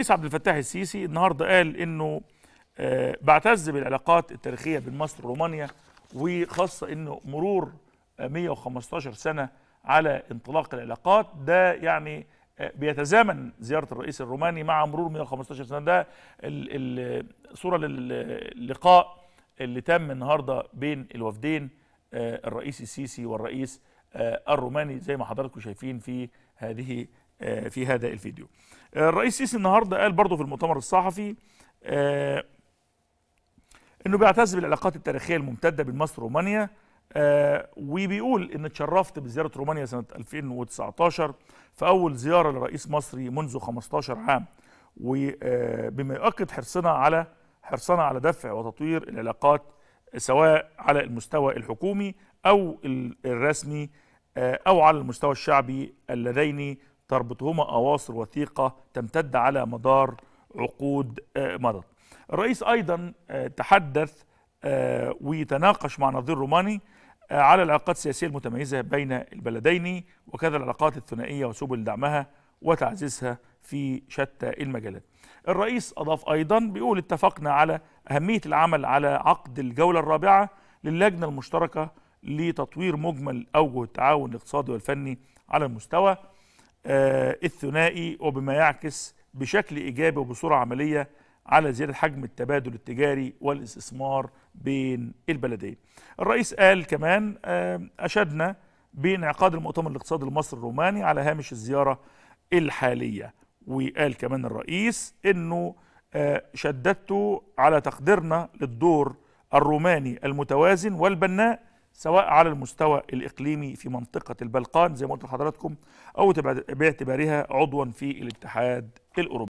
الرئيس عبد الفتاح السيسي النهارده قال انه آه، بعتز بالعلاقات التاريخيه بين مصر ورومانيا وخاصه انه مرور 115 آه، سنه على انطلاق العلاقات ده يعني آه، بيتزامن زياره الرئيس الروماني مع مرور 115 سنه ده صوره للقاء اللي تم النهارده بين الوفدين الرئيس السيسي والرئيس الروماني زي ما حضراتكم شايفين في هذه آه، في هذا الفيديو آه، الرئيس سيسي النهارده قال برضه في المؤتمر الصحفي آه، انه بيعتز بالعلاقات التاريخيه الممتده بين مصر ورومانيا وبيقول ان اتشرفت بزياره رومانيا سنه 2019 في اول زياره لرئيس مصري منذ 15 عام وبما يؤكد حرصنا على حرصنا على دفع وتطوير العلاقات سواء على المستوى الحكومي او الرسمي او على المستوى الشعبي اللذين تربطهما أواصر وثيقة تمتد على مدار عقود آه، مضت الرئيس أيضا آه، تحدث آه، ويتناقش مع نظير روماني على العلاقات السياسية المتميزة بين البلدين وكذا العلاقات الثنائية وسبل دعمها وتعزيزها في شتى المجالات الرئيس أضاف أيضا بيقول اتفقنا على أهمية العمل على عقد الجولة الرابعة للجنة المشتركة لتطوير مجمل أوجه التعاون الاقتصادي والفني على المستوى آه، الثنائي وبما يعكس بشكل إيجابي وبصورة عملية على زيادة حجم التبادل التجاري والاستثمار بين البلدين الرئيس قال كمان آه، أشدنا بانعقاد المؤتمر الاقتصادي المصري الروماني على هامش الزيارة الحالية وقال كمان الرئيس أنه آه، شددت على تقديرنا للدور الروماني المتوازن والبناء سواء على المستوى الإقليمي في منطقة البلقان زي ما قلت لحضراتكم أو باعتبارها عضوا في الاتحاد الأوروبي